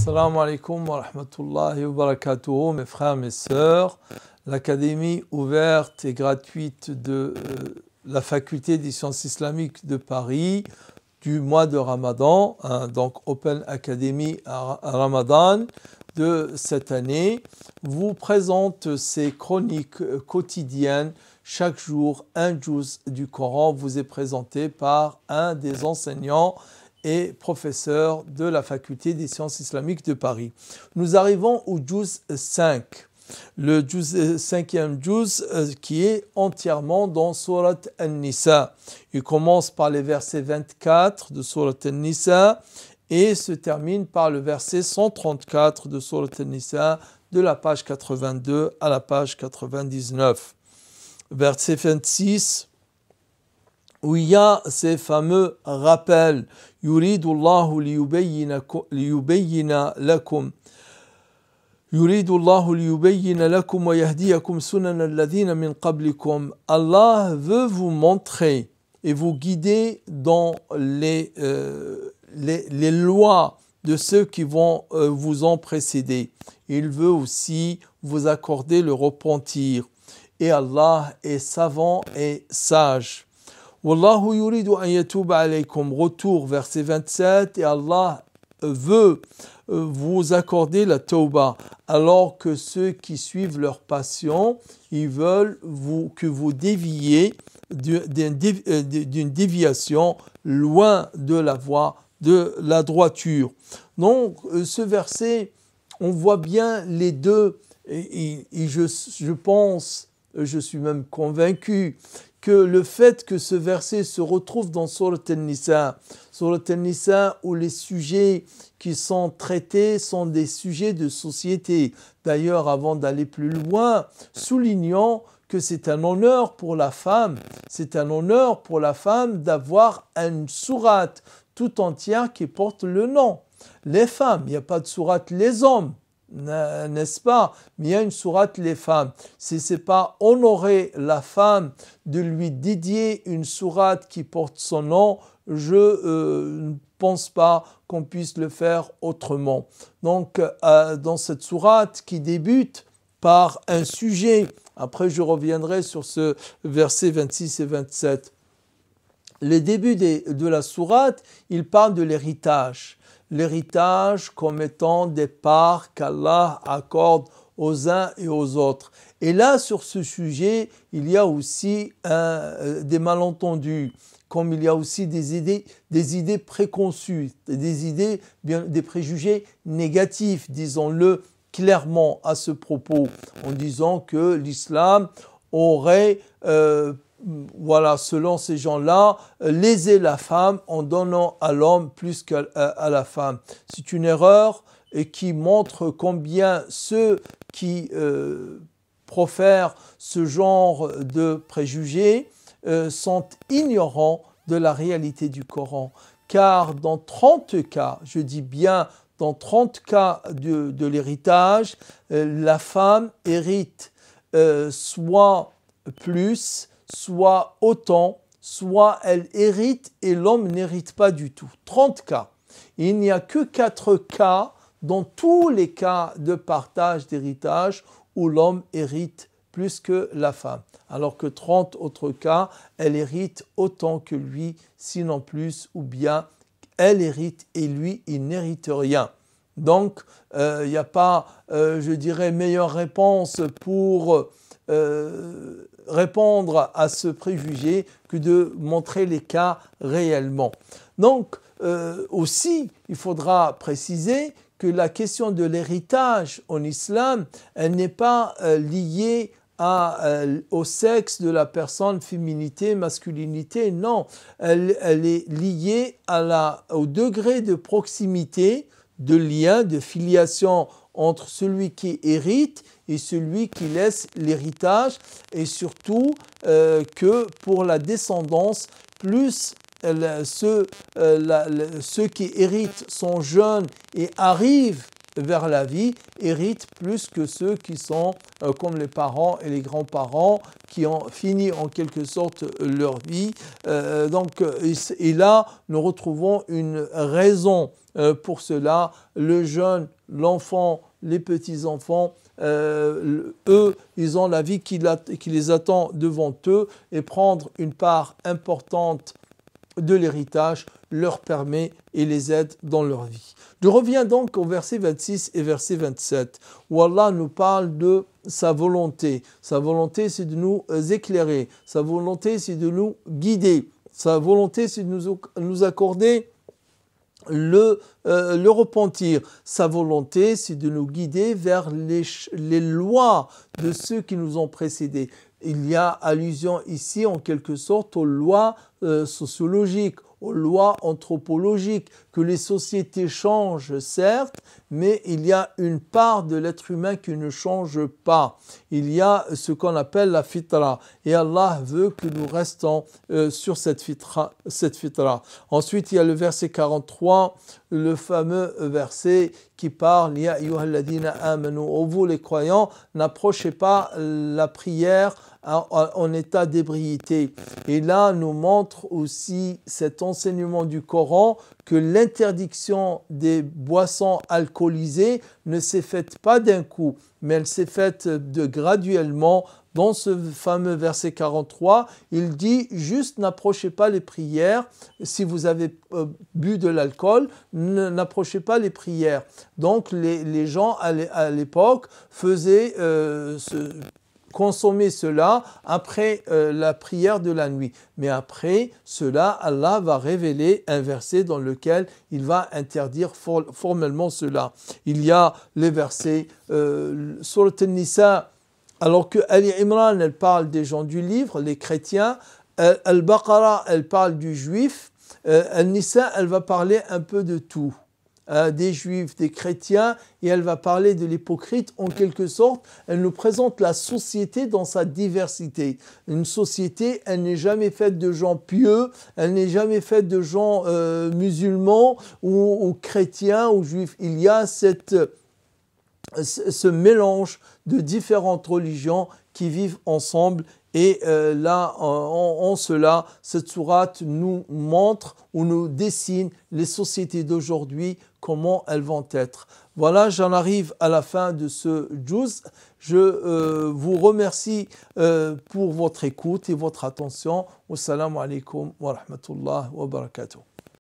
Assalamu alaikum wa rahmatullahi wa barakatuh, mes frères, mes sœurs. L'académie ouverte et gratuite de euh, la faculté des sciences islamiques de Paris du mois de Ramadan, hein, donc Open Academy à Ramadan de cette année, vous présente ses chroniques quotidiennes. Chaque jour, un juz du Coran vous est présenté par un des enseignants et professeur de la faculté des sciences islamiques de Paris. Nous arrivons au Juz 5, le juz, euh, cinquième Juz euh, qui est entièrement dans Surat An-Nisa. Il commence par les versets 24 de Surat An-Nisa et se termine par le verset 134 de Surat An-Nisa de la page 82 à la page 99. Verset 26 où il y a ces fameux rappels. Allah veut vous montrer et vous guider dans les, euh, les, lois de ceux qui vont euh, vous en précéder. Il veut aussi vous accorder le repentir. Et Allah est savant et sage. Wallahu yuridu an yatuba alaykum. Retour verset 27 et Allah veut euh, vous accorder la tauba alors que ceux qui suivent leur passion, ils veulent vous, que vous déviez euh, d'une déviation loin de la voie de la droiture. Donc euh, ce verset, on voit bien les deux et, je pense je suis même convaincu que le fait que ce verset se retrouve dans Surat al-Nisa, Surat al-Nisa où les sujets qui sont traités sont des sujets de société. D'ailleurs, avant d'aller plus loin, soulignant que c'est un honneur pour la femme, c'est un honneur pour la femme d'avoir une sourate tout entière qui porte le nom. Les femmes, il n'y a pas de sourate les hommes n'est-ce pas Mais il y a une sourate les femmes. Si c'est pas honorer la femme de lui dédier une sourate qui porte son nom, je euh, ne pense pas qu'on puisse le faire autrement. Donc euh, dans cette sourate qui débute par un sujet, après je reviendrai sur ce verset 26 et 27. Le début de la sourate, il parle de l'héritage l'héritage comme étant des parts qu'Allah accorde aux uns et aux autres. Et là, sur ce sujet, il y a aussi euh, des malentendus, comme il y a aussi des idées, des idées préconçues, des idées, bien, des préjugés négatifs, disons-le clairement à ce propos, en disant que l'islam aurait euh, voilà, selon ces gens-là, euh, léser la femme en donnant à l'homme plus qu'à la femme. C'est une erreur et qui montre combien ceux qui euh, profèrent ce genre de préjugés euh, sont ignorants de la réalité du Coran. Car dans 30 cas, je dis bien dans 30 cas de, l'héritage, la femme hérite soit plus, soit autant, soit elle hérite et l'homme n'hérite pas du tout. 30 cas. Il n'y a que 4 cas dans tous les cas de partage d'héritage où l'homme hérite plus que la femme, alors que 30 autres cas, elle hérite autant que lui, sinon plus, ou bien elle hérite et lui, il n'hérite rien. Donc, il euh, n'y a pas, euh, je dirais, meilleure réponse pour euh, répondre à ce préjugé que de montrer les cas réellement. Donc euh, aussi, il faudra préciser que la question de l'héritage en islam, elle n'est pas euh, liée euh, au sexe de la personne, féminité, masculinité, non. Elle, est liée au degré de proximité de lien, de filiation entre celui qui hérite et celui qui laisse l'héritage, et surtout euh, que pour la descendance, plus euh, euh, ceux qui héritent sont jeunes et arrivent vers la vie héritent plus que ceux qui sont euh, comme les parents et les grands-parents qui ont fini en quelque sorte leur vie. Euh, euh, donc, et là, nous retrouvons une raison pour cela. Le jeune, l'enfant, les petits-enfants, eux, ils ont la vie qui les attend devant eux et prendre une part importante de l'héritage leur permet et les aide dans leur vie. Je reviens donc au verset 26 et verset 27, où Allah nous parle de sa volonté. Sa volonté, c'est de nous éclairer. Sa volonté, c'est de nous guider. Sa volonté, c'est de nous, nous accorder le, euh, le, repentir. Sa volonté, c'est de nous guider vers les, les, lois de ceux qui nous ont précédés, il y a allusion ici en quelque sorte aux lois euh, sociologiques, aux lois anthropologiques, que les sociétés changent certes, mais il y a une part de l'être humain qui ne change pas. Il y a ce qu'on appelle la fitra. Et Allah veut que nous restons euh, sur cette fitra, cette fitra. Ensuite, il y a le verset 43 le fameux verset qui parle Ya amanu. Oh vous les croyants, n'approchez pas la prière en état d'ébriété. Et là nous montre aussi cet enseignement du Coran que l'interdiction des boissons alcoolisées ne s'est faite pas d'un coup, mais elle s'est faite de graduellement. Dans ce fameux verset 43, il dit juste n'approchez pas les prières si vous avez euh, bu de l'alcool, n'approchez pas les prières. Donc les, les gens à l'époque faisaient euh, ce, consommer cela après euh, la prière de la nuit. Mais après cela, Allah va révéler un verset dans lequel il va interdire formellement cela. Il y a les versets euh, sur le Nisa, alors que Imran, elle parle des gens du livre, les chrétiens, euh, Al-Baqarah, elle parle du juif, Al-Nisa, elle va parler un peu de tout. Euh, des juifs, des chrétiens, et elle va parler de l'hypocrite en quelque sorte. Elle nous présente la société dans sa diversité. Une société, elle n'est jamais faite de gens pieux, elle n'est jamais faite de gens euh, musulmans ou, ou, chrétiens ou juifs. Il y a cette, euh, ce mélange de différentes religions qui vivent ensemble et euh, là, en, cela, cette sourate nous montre ou nous dessine les sociétés d'aujourd'hui, comment elles vont être. Voilà, j'en arrive à la fin de ce juz. Je euh, vous remercie euh, pour votre écoute et votre attention. Wassalamu alaikum wa rahmatullah wa barakatuh.